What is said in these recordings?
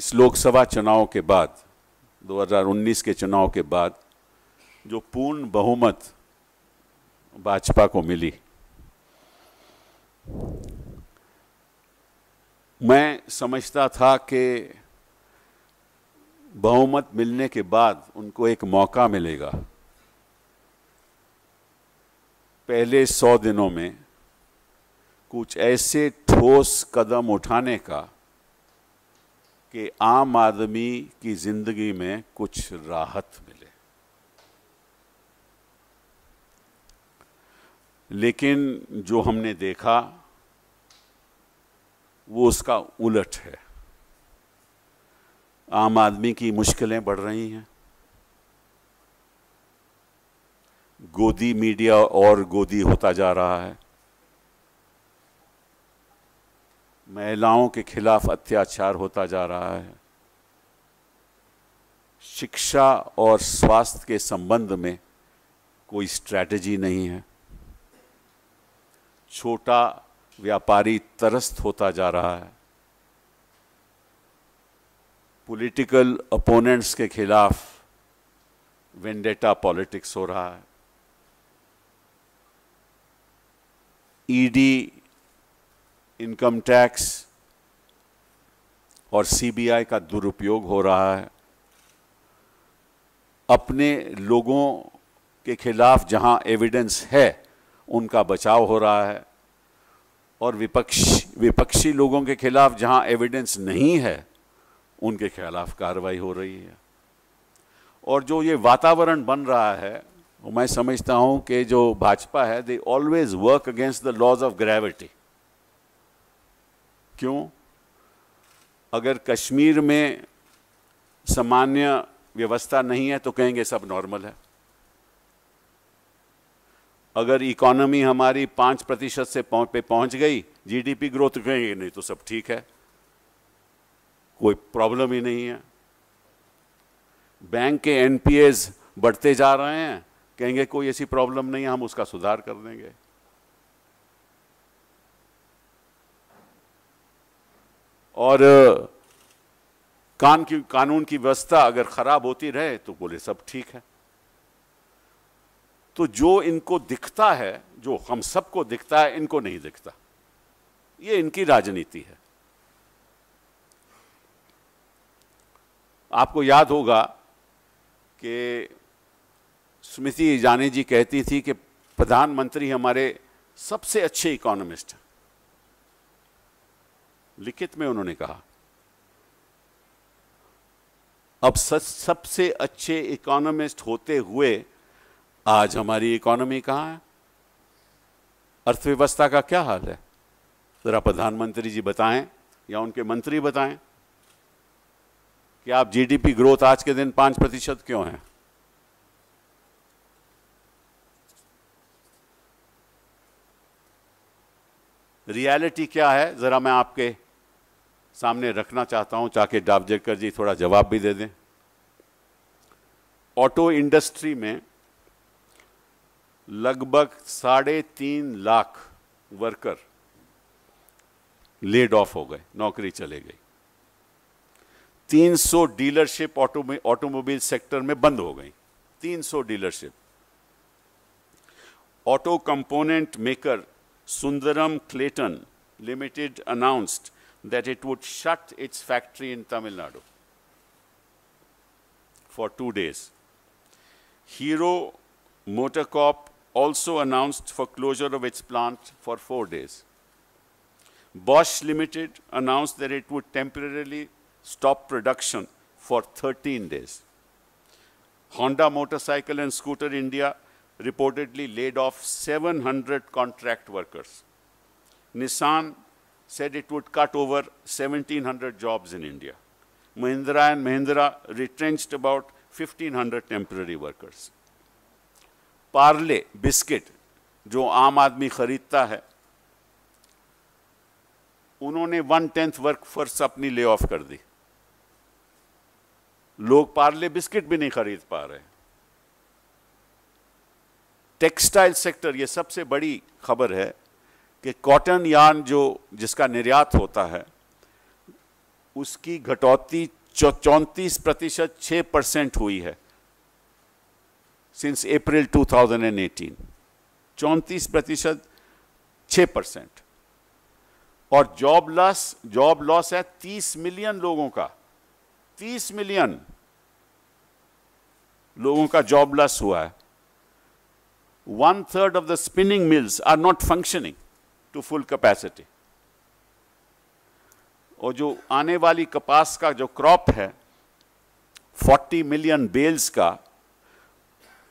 इस लोकसभा चुनाव के बाद 2019 के चुनाव के बाद जो पूर्ण बहुमत भाजपा को मिली मैं समझता था कि बहुमत मिलने के बाद उनको एक मौका मिलेगा पहले सौ दिनों में कुछ ऐसे ठोस कदम उठाने का कि आम आदमी की ज़िंदगी में कुछ राहत मिले लेकिन जो हमने देखा वो उसका उलट है आम आदमी की मुश्किलें बढ़ रही हैं गोदी मीडिया और गोदी होता जा रहा है महिलाओं के खिलाफ अत्याचार होता जा रहा है शिक्षा और स्वास्थ्य के संबंध में कोई स्ट्रैटेजी नहीं है छोटा व्यापारी तरस्त होता जा रहा है पॉलिटिकल अपोनेंट्स के खिलाफ वेंडेटा पॉलिटिक्स हो रहा है ईडी e इनकम टैक्स और सीबीआई का दुरुपयोग हो रहा है अपने लोगों के खिलाफ जहां एविडेंस है उनका बचाव हो रहा है और विपक्ष विपक्षी लोगों के खिलाफ जहां एविडेंस नहीं है उनके खिलाफ कार्रवाई हो रही है और जो ये वातावरण बन रहा है मैं समझता हूं कि जो भाजपा है they always work against the laws of gravity क्यों अगर कश्मीर में सामान्य व्यवस्था नहीं है तो कहेंगे सब नॉर्मल है अगर इकोनॉमी हमारी पांच प्रतिशत से पे पहुंच गई जीडीपी ग्रोथ कहेंगे नहीं तो सब ठीक है कोई प्रॉब्लम ही नहीं है बैंक के एनपीएस बढ़ते जा रहे हैं कहेंगे कोई ऐसी प्रॉब्लम नहीं है हम उसका सुधार कर देंगे और कान की कानून की व्यवस्था अगर खराब होती रहे तो बोले सब ठीक है तो जो इनको दिखता है जो हम सबको दिखता है इनको नहीं दिखता ये इनकी राजनीति है आपको याद होगा कि स्मृति ईरानी जी कहती थी कि प्रधानमंत्री हमारे सबसे अच्छे इकोनॉमिस्ट हैं लिखित में उन्होंने कहा अब सबसे अच्छे इकोनॉमिस्ट होते हुए आज हमारी इकोनॉमी कहां है अर्थव्यवस्था का क्या हाल है जरा प्रधानमंत्री जी बताएं या उनके मंत्री बताएं कि आप जीडीपी ग्रोथ आज के दिन पांच प्रतिशत क्यों है रियलिटी क्या है जरा मैं आपके सामने रखना चाहता हूं चाहे डावजेकर जी थोड़ा जवाब भी दे दें ऑटो इंडस्ट्री में लगभग साढ़े तीन लाख वर्कर लेड ऑफ हो गए नौकरी चले गई 300 डीलरशिप ऑटो ऑटोमोबाइल सेक्टर में बंद हो गई 300 dealership auto component maker Sundaram Clayton Limited announced that it would shut its factory in Tamil Nadu for two days. Hero Motor Corp also announced foreclosure of its plant for four days. Bosch Limited announced that it would temporarily stop production for 13 days. Honda Motorcycle and Scooter India reportedly laid off 700 contract workers. Nissan said it would cut over 1,700 jobs in India. Mahindra and Mahindra retrenched about 1,500 temporary workers. Parle biscuit जो आम आदमी खरीदता है उन्होंने one tenth work force अपनी lay off कर दी लोग Parle biscuit भी नहीं खरीद पा रहे टेक्सटाइल सेक्टर ये सबसे बड़ी खबर है कि कॉटन यान जो जिसका निर्यात होता है उसकी घटौती चौंतीस प्रतिशत छः परसेंट हुई है सिंस अप्रैल 2018 चौंतीस प्रतिशत छ परसेंट और जॉब लॉस जॉब लॉस है तीस मिलियन लोगों का तीस मिलियन लोगों का जॉब लॉस हुआ है one third of the spinning mills are not functioning to full capacity और जो आने वाली कपास का जो क्रॉप है 40 मिलियन बेल्स का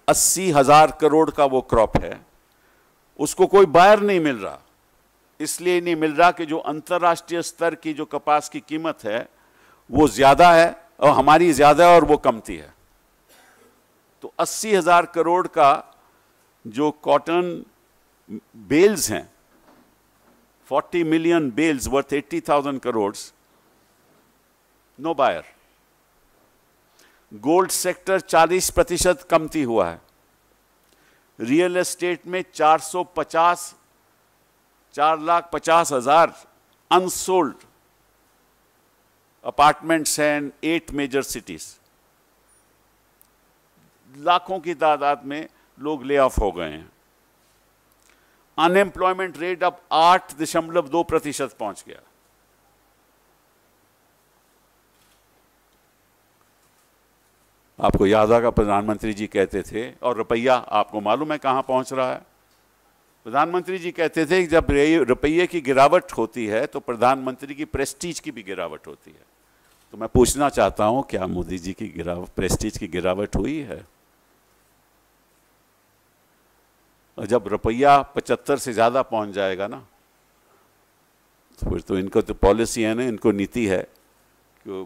अस्सी हजार करोड़ का वो क्रॉप है उसको कोई बायर नहीं मिल रहा इसलिए नहीं मिल रहा कि जो अंतर्राष्ट्रीय स्तर की जो कपास की कीमत है वो ज़्यादा है और हमारी ज़्यादा है और वो कमती है तो अस्सी हज़ार करोड़ का जो कॉटन बेल्स हैं 40 million bales worth 80,000 crores, no buyer gold sector 40 प्रतिशत कमती हुआ है रियल एस्टेट में 450 चार लाख पचास हजार अनसोल्ड अपार्टमेंट्स हैं एट मेजर सिटीज लाखों की तादाद में लोग ले ऑफ हो गए हैं अनएम्प्लॉयमेंट रेट अब आठ दशमलव दो प्रतिशत पहुंच गया आपको याद आगा प्रधानमंत्री जी कहते थे और रुपया आपको मालूम है कहां पहुंच रहा है प्रधानमंत्री जी कहते थे कि जब रुपये की गिरावट होती है तो प्रधानमंत्री की प्रेस्टीज की भी गिरावट होती है तो मैं पूछना चाहता हूं क्या मोदी जी की गिरावट प्रेस्टीज की गिरावट हुई है जब रुपया पचहत्तर से ज़्यादा पहुंच जाएगा ना तो फिर तो इनका तो पॉलिसी है ना इनको नीति है कि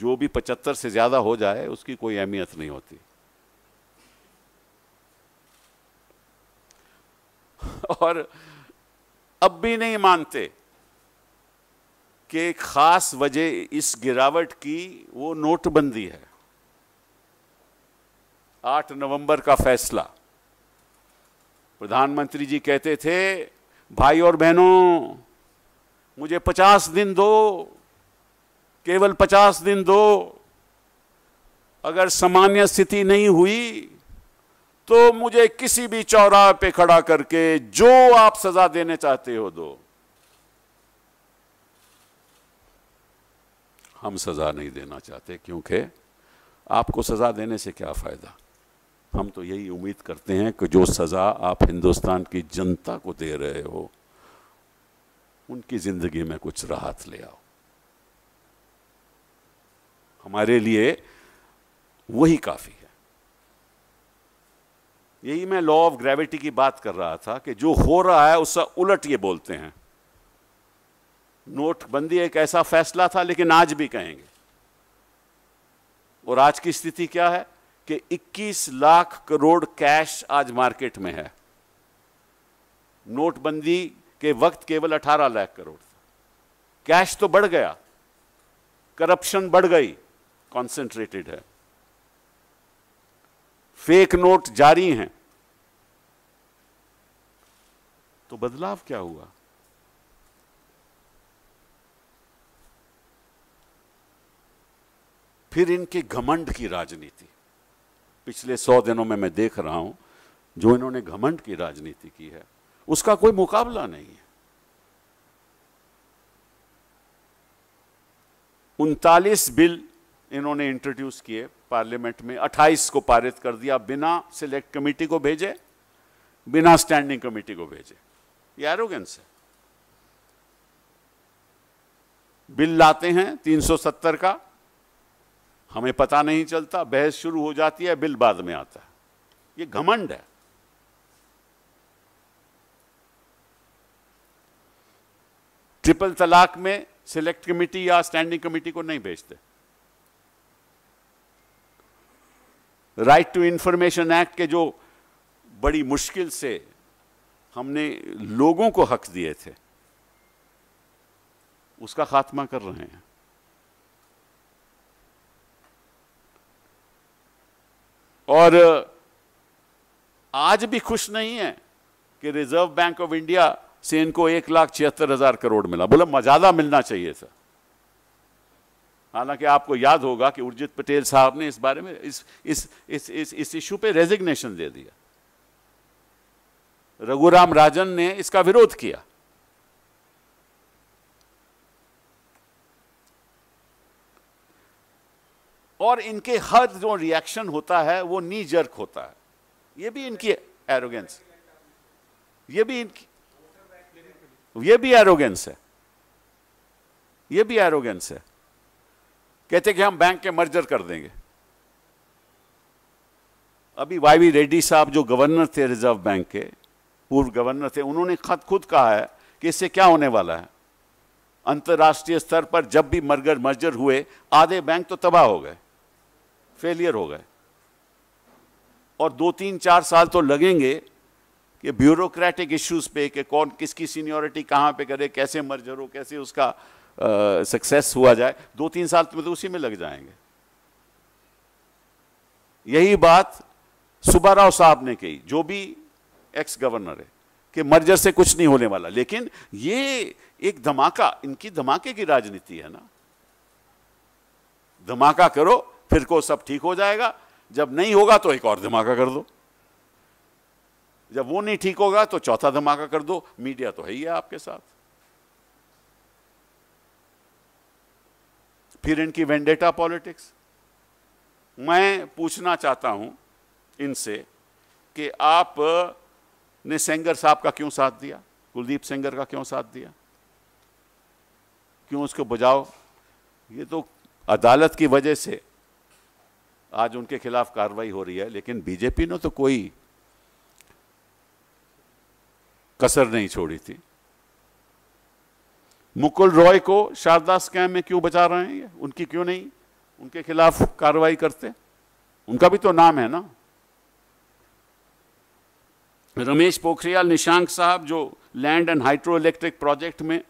जो भी पचहत्तर से ज़्यादा हो जाए उसकी कोई अहमियत नहीं होती और अब भी नहीं मानते कि खास वजह इस गिरावट की वो नोटबंदी है 8 नवंबर का फैसला प्रधानमंत्री जी कहते थे भाई और बहनों मुझे पचास दिन दो केवल पचास दिन दो अगर सामान्य स्थिति नहीं हुई तो मुझे किसी भी चौराहे पे खड़ा करके जो आप सजा देने चाहते हो दो हम सजा नहीं देना चाहते क्योंकि आपको सजा देने से क्या फायदा हम तो यही उम्मीद करते हैं कि जो सज़ा आप हिंदुस्तान की जनता को दे रहे हो उनकी ज़िंदगी में कुछ राहत ले आओ हमारे लिए वही काफ़ी है यही मैं लॉ ऑफ ग्रेविटी की बात कर रहा था कि जो हो रहा है उससे उलट ये बोलते हैं नोटबंदी एक ऐसा फैसला था लेकिन आज भी कहेंगे और आज की स्थिति क्या है कि 21 लाख करोड़ कैश आज मार्केट में है नोटबंदी के वक्त केवल 18 लाख करोड़ था कैश तो बढ़ गया करप्शन बढ़ गई कॉन्सेंट्रेटेड है फेक नोट जारी हैं तो बदलाव क्या हुआ फिर इनके घमंड की राजनीति पिछले सौ दिनों में मैं देख रहा हूं जो इन्होंने घमंड की राजनीति की है उसका कोई मुकाबला नहीं है उनतालीस बिल इन्होंने इंट्रोड्यूस किए पार्लियामेंट में 28 को पारित कर दिया बिना सिलेक्ट कमेटी को भेजे बिना स्टैंडिंग कमेटी को भेजे ये एरोगेंस है बिल लाते हैं 370 का हमें पता नहीं चलता बहस शुरू हो जाती है बिल बाद में आता है ये घमंड है ट्रिपल तलाक में सिलेक्ट कमेटी या स्टैंडिंग कमेटी को नहीं भेजते राइट टू इंफॉर्मेशन एक्ट के जो बड़ी मुश्किल से हमने लोगों को हक दिए थे उसका खात्मा कर रहे हैं और आज भी खुश नहीं है कि रिजर्व बैंक ऑफ इंडिया से इनको एक लाख छिहत्तर हजार करोड़ मिला बोला मजादा मिलना चाहिए सर हालांकि आपको याद होगा कि उर्जित पटेल साहब ने इस बारे में इस इस इस इस, इस पे रेजिग्नेशन दे दिया रघुराम राजन ने इसका विरोध किया और इनके हर जो रिएक्शन होता है वो नी जर्क होता है ये भी इनकी एरोगेंस ये भी इनकी ये भी एरोगेंस है ये भी एरोगेंस है कहते कि हम बैंक के मर्जर कर देंगे अभी वाई वी रेड्डी साहब जो गवर्नर थे रिजर्व बैंक के पूर्व गवर्नर थे उन्होंने खत खुद कहा है कि इससे क्या होने वाला है अंतर्राष्ट्रीय स्तर पर जब भी मर्गर मर्जर हुए आधे बैंक तो तबाह हो गए फेलियर हो गए और दो तीन चार साल तो लगेंगे कि ब्यूरोक्रेटिक इश्यूज पे कि कौन किसकी सीनियोरिटी कहाँ पे करे कैसे मर्जर हो कैसे उसका सक्सेस uh, हुआ जाए दो तीन साल तो मतलब उसी में लग जाएंगे यही बात सुबाराव साहब ने कही जो भी एक्स गवर्नर है कि मर्जर से कुछ नहीं होने वाला लेकिन ये एक धमाका इनकी धमाके की राजनीति है ना धमाका करो फिर को सब ठीक हो जाएगा जब नहीं होगा तो एक और धमाका कर दो जब वो नहीं ठीक होगा तो चौथा धमाका कर दो मीडिया तो है ही है आपके साथ फिर इनकी वेंडेटा पॉलिटिक्स मैं पूछना चाहता हूं इनसे कि आप ने सेंगर साहब का क्यों साथ दिया कुलदीप सेंगर का क्यों साथ दिया क्यों उसको बजाओ ये तो अदालत की वजह से आज उनके खिलाफ कार्रवाई हो रही है लेकिन बीजेपी ने तो कोई कसर नहीं छोड़ी थी मुकुल रॉय को शारदा स्कैम में क्यों बचा रहे हैं उनकी क्यों नहीं उनके खिलाफ कार्रवाई करते उनका भी तो नाम है ना रमेश पोखरियाल निशांक साहब जो land and hydroelectric project में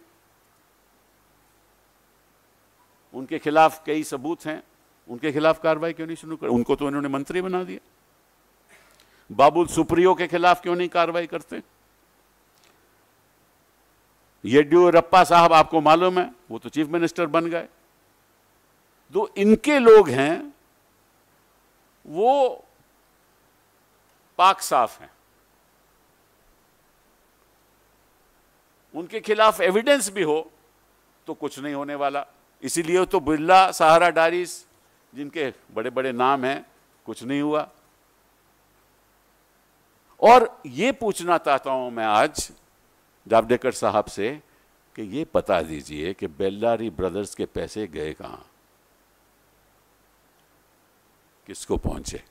उनके खिलाफ कई सबूत हैं उनके खिलाफ कार्रवाई क्यों नहीं शुरू कर उनको तो इन्होंने मंत्री बना दिया बाबुल सुप्रियो के खिलाफ क्यों नहीं कार्रवाई करते येड्यूरप्पा साहब आपको मालूम है वो तो चीफ मिनिस्टर बन गए तो इनके लोग हैं वो पाक साफ हैं उनके खिलाफ एविडेंस भी हो तो कुछ नहीं होने वाला इसीलिए तो बिरला सहारा डारीज जिनके बड़े बड़े नाम हैं कुछ नहीं हुआ और ये पूछना चाहता हूं मैं आज जावडेकर साहब से कि ये बता दीजिए कि बेल्लारी ब्रदर्स के पैसे गए कहां किसको पहुंचे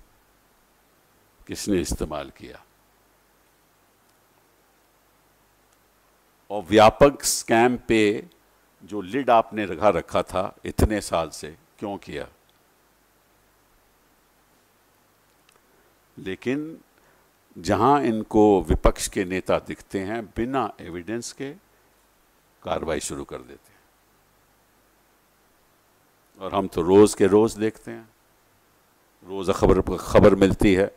किसने इस्तेमाल किया और व्यापक स्कैम पे जो लिड आपने रखा रखा था इतने साल से क्यों किया लेकिन जहां इनको विपक्ष के नेता दिखते हैं बिना एविडेंस के कार्रवाई शुरू कर देते हैं और हम तो रोज़ के रोज़ देखते हैं रोज़ खबर खबर मिलती है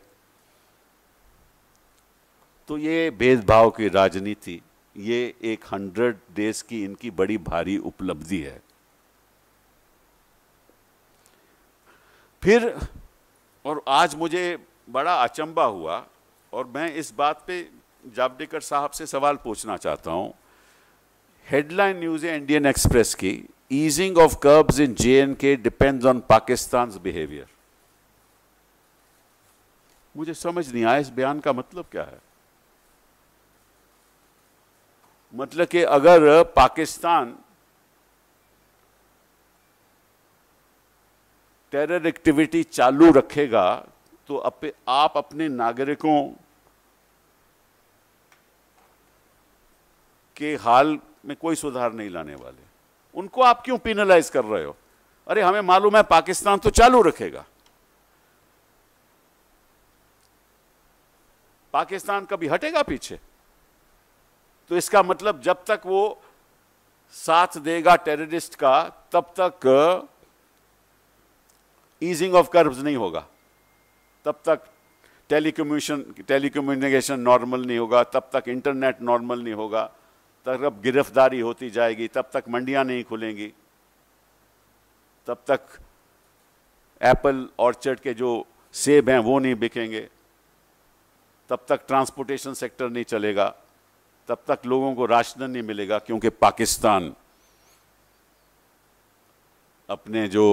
तो ये भेदभाव की राजनीति ये एक हंड्रेड डेज की इनकी बड़ी भारी उपलब्धि है फिर और आज मुझे बड़ा अचंबा हुआ और मैं इस बात पे जावडेकर साहब से सवाल पूछना चाहता हूँ हेडलाइन न्यूज़ है इंडियन एक्सप्रेस की easing of curbs in J and K depends on Pakistan behaviour मुझे समझ नहीं आया इस बयान का मतलब क्या है मतलब कि अगर पाकिस्तान टेरर एक्टिविटी चालू रखेगा तो अप, आप अपने नागरिकों के हाल में कोई सुधार नहीं लाने वाले उनको आप क्यों पिनलाइज कर रहे हो अरे हमें मालूम है पाकिस्तान तो चालू रखेगा पाकिस्तान कभी हटेगा पीछे तो इसका मतलब जब तक वो साथ देगा टेररिस्ट का तब तक ईजिंग ऑफ कर्ब्स नहीं होगा तब तक टेलीकम्यूशन टेलीकम्युनिकेशन नॉर्मल नहीं होगा तब तक इंटरनेट नॉर्मल नहीं होगा तब तक गिरफ्तारी होती जाएगी तब तक मंडियां नहीं खुलेंगी तब तक एप्पल ऑर्चर्ड के जो सेब हैं वो नहीं बिकेंगे तब तक ट्रांसपोर्टेशन सेक्टर नहीं चलेगा तब तक लोगों को राशन नहीं मिलेगा क्योंकि पाकिस्तान अपने जो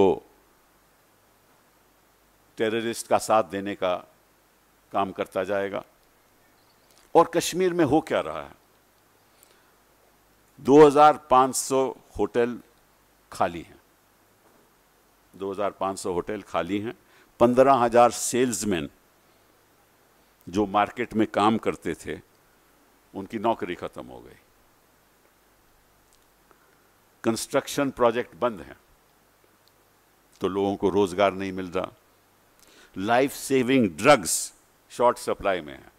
टेररिस्ट का साथ देने का काम करता जाएगा और कश्मीर में हो क्या रहा है 2500 होटल खाली हैं 2500 होटल खाली हैं 15000 सेल्समैन जो मार्केट में काम करते थे उनकी नौकरी खत्म हो गई कंस्ट्रक्शन प्रोजेक्ट बंद हैं तो लोगों को रोजगार नहीं मिल रहा life saving drugs short supply में है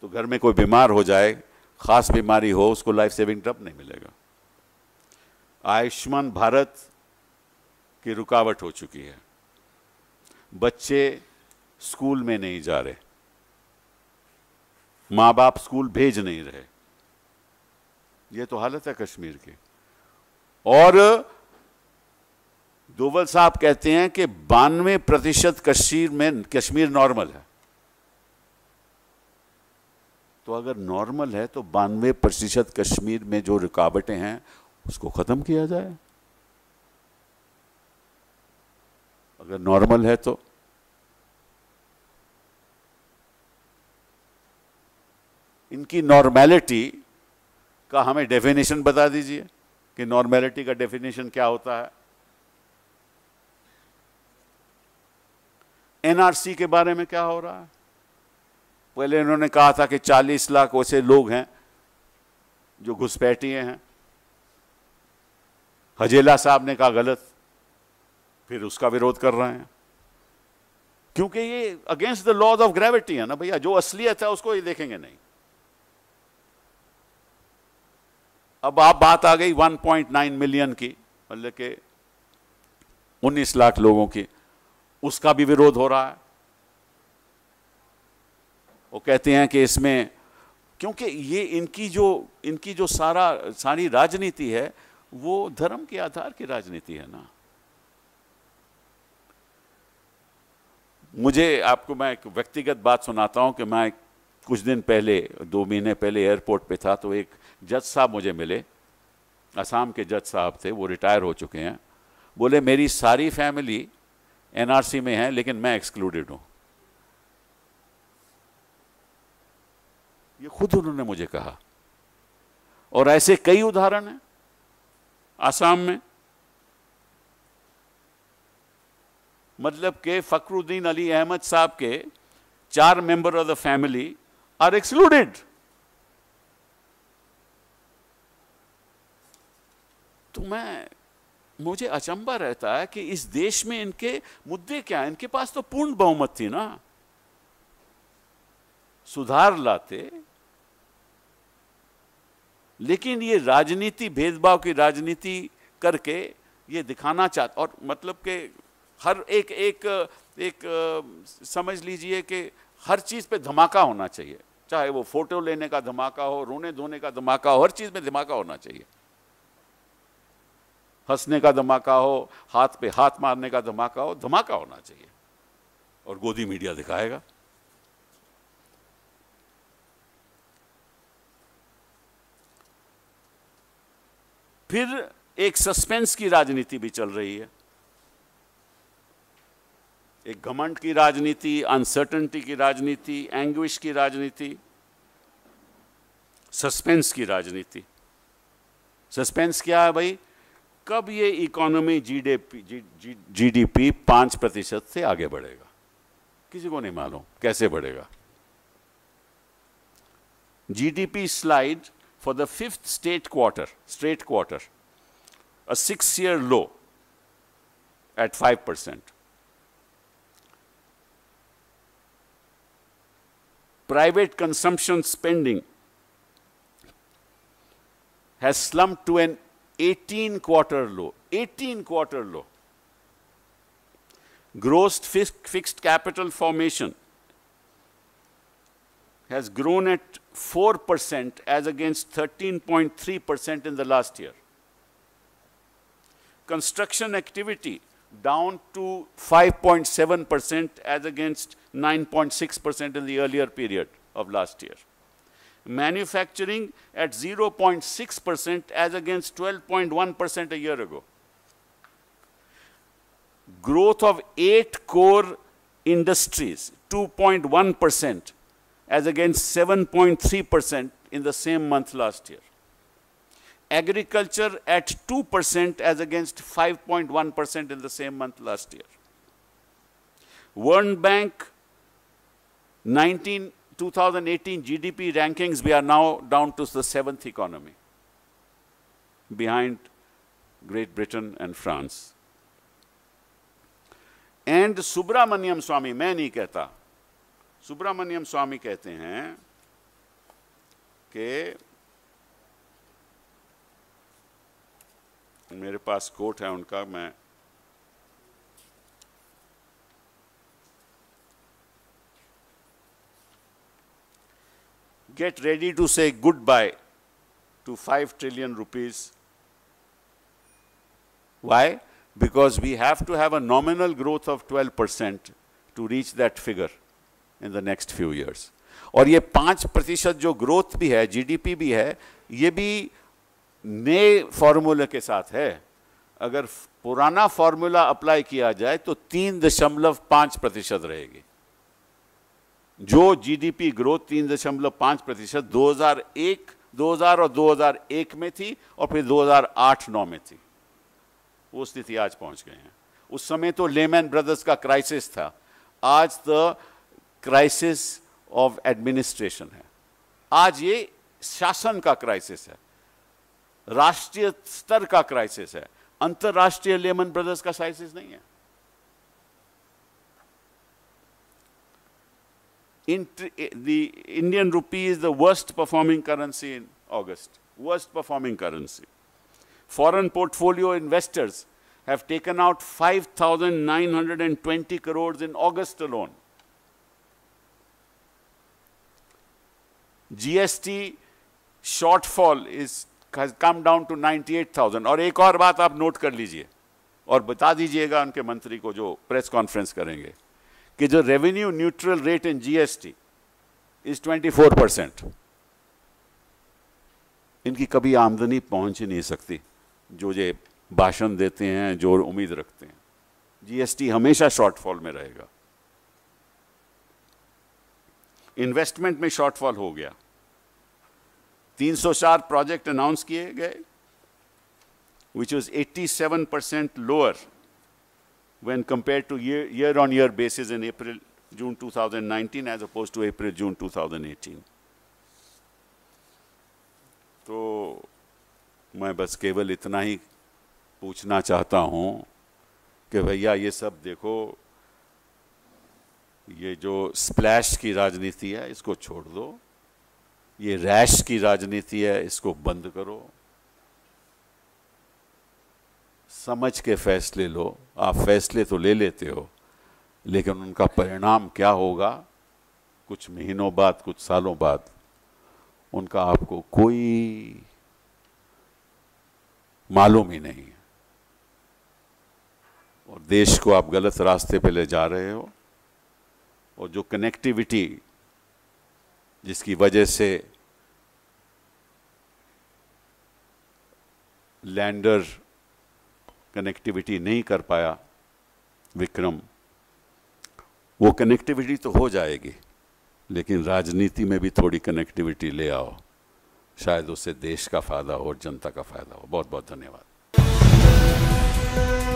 तो घर में कोई बीमार हो जाए खास बीमारी हो उसको लाइफ सेविंग ड्रग नहीं मिलेगा आयुष्मान भारत की रुकावट हो चुकी है बच्चे स्कूल में नहीं जा रहे माँ बाप स्कूल भेज नहीं रहे ये तो हालत है कश्मीर की और दोवल साहब कहते हैं कि बानवे प्रतिशत कश्मीर में कश्मीर नॉर्मल है तो अगर नॉर्मल है तो बानवे प्रतिशत कश्मीर में जो रुकावटें हैं उसको ख़त्म किया जाए अगर नॉर्मल है तो इनकी नॉर्मेलिटी का हमें डेफिनेशन बता दीजिए कि नॉर्मेलिटी का डेफिनेशन क्या होता है एनआरसी के बारे में क्या हो रहा है पहले इन्होंने कहा था कि 40 लाख वैसे लोग हैं जो घुसपैठिए हैं हजेला साहब ने कहा गलत फिर उसका विरोध कर रहे हैं क्योंकि ये against the laws of gravity है ना भैया जो असलियत है उसको ये देखेंगे नहीं अब आप बात आ गई 1.9 मिलियन की मतलब के 19 लाख लोगों की उसका भी विरोध हो रहा है वो कहते हैं कि इसमें क्योंकि ये इनकी जो इनकी जो सारा सारी राजनीति है वो धर्म के आधार की राजनीति है ना मुझे आपको मैं एक व्यक्तिगत बात सुनाता हूं कि मैं कुछ दिन पहले दो महीने पहले एयरपोर्ट पे था तो एक जज साहब मुझे मिले असम के जज साहब थे वो रिटायर हो चुके हैं बोले मेरी सारी फैमिली एनआरसी में हैं लेकिन मैं एक्सक्लूडेड हूं ये खुद उन्होंने मुझे कहा और ऐसे कई उदाहरण हैं आसाम में मतलब के फकरुद्दीन अली अहमद साहब के चार member of the family are excluded तो मैं मुझे अचंबा रहता है कि इस देश में इनके मुद्दे क्या हैं इनके पास तो पूर्ण बहुमत थी ना सुधार लाते लेकिन ये राजनीति भेदभाव की राजनीति करके ये दिखाना चाहते और मतलब के हर एक एक एक समझ लीजिए कि हर चीज़ पे धमाका होना चाहिए चाहे वो फोटो लेने का धमाका हो रोने धोने का धमाका हो हर चीज़ में धमाका होना चाहिए हंसने का धमाका हो हाथ पे हाथ मारने का धमाका हो धमाका होना चाहिए और गोदी मीडिया दिखाएगा फिर एक सस्पेंस की राजनीति भी चल रही है एक घमंड की राजनीति अनसर्टनिटी की राजनीति एंग्विश की राजनीति सस्पेंस की राजनीति सस्पेंस क्या है भाई कब ये इकोनॉमी जीडीपी जी, पी पांच प्रतिशत से आगे बढ़ेगा किसी को नहीं मालूम कैसे बढ़ेगा GDP slide for the fifth state quarter state quarter a six year low at five percent private consumption spending has slumped to an 18 quarter low, 18 quarter low. Gross fixed capital formation has grown at 4% as against 13.3% in the last year. Construction activity down to 5.7% as against 9.6% in the earlier period of last year manufacturing at 0.6% as against 12.1% a year ago. Growth of eight core industries, 2.1% as against 7.3% in the same month last year. Agriculture at 2% as against 5.1% in the same month last year. World Bank 19 2018 GDP rankings, we are now down to the seventh economy, behind Great Britain and France. And Subramaniam Swami, मैं नहीं कहता Subramaniam Swami कहते हैं कि मेरे पास coat है उनका मैं get ready to say goodbye to 5 trillion rupees. Why? Because we have to have a nominal growth of 12% to reach that figure in the next few years. और ये पाँच प्रतिशत जो ग्रोथ भी है जीडीपी भी है ये भी नए फार्मूले के साथ है अगर पुराना फार्मूला अप्लाई किया जाए तो तीन दशमलव पाँच प्रतिशत रहेगी जो जीडीपी ग्रोथ तीन दशमलव पाँच प्रतिशत दो हज़ार एक दो हज़ार और दो हज़ार एक में थी और फिर दो हज़ार आठ नौ में थी वो स्थिति आज पहुंच गए हैं उस समय तो लेमैन ब्रदर्स का क्राइसिस था आज तो क्राइसिस ऑफ एडमिनिस्ट्रेशन है आज ये शासन का क्राइसिस है राष्ट्रीय स्तर का क्राइसिस है अंतर्राष्ट्रीय लेमन ब्रदर्स का क्राइसिस नहीं है Eh, the Indian rupee is the worst performing currency in August, worst performing currency. Foreign portfolio investors have taken out 5,920 crores in August alone. GST shortfall is, has come down to 98,000. और एक और बात आप note कर लीजिए और बता दीजिएगा उनके मंत्री को जो प्रेस कि जो revenue neutral rate in GST is 24 percent इनकी कभी आमदनी पहुंच ही नहीं सकती जो ये भाषण देते हैं जो उम्मीद रखते हैं जीएसटी हमेशा शॉर्टफॉल में रहेगा इन्वेस्टमेंट में शॉर्टफॉल हो गया 304 प्रोजेक्ट अनाउंस किए गए which was 87 percent lower when compared to year-on-year -year basis in April, June 2019 as opposed to April, June 2018. तो मैं बस केवल इतना ही पूछना चाहता हूँ कि भैया ये सब देखो ये जो स्प्लैश की राजनीति है इसको छोड़ दो ये रैश की राजनीति है इसको बंद करो समझ के फैसले लो आप फैसले तो ले लेते हो लेकिन उनका परिणाम क्या होगा कुछ महीनों बाद कुछ सालों बाद उनका आपको कोई मालूम ही नहीं और देश को आप गलत रास्ते पे ले जा रहे हो और जो कनेक्टिविटी जिसकी वजह से लैंडर कनेक्टिविटी नहीं कर पाया विक्रम वो कनेक्टिविटी तो हो जाएगी लेकिन राजनीति में भी थोड़ी कनेक्टिविटी ले आओ शायद उससे देश का फायदा हो और जनता का फायदा हो बहुत बहुत धन्यवाद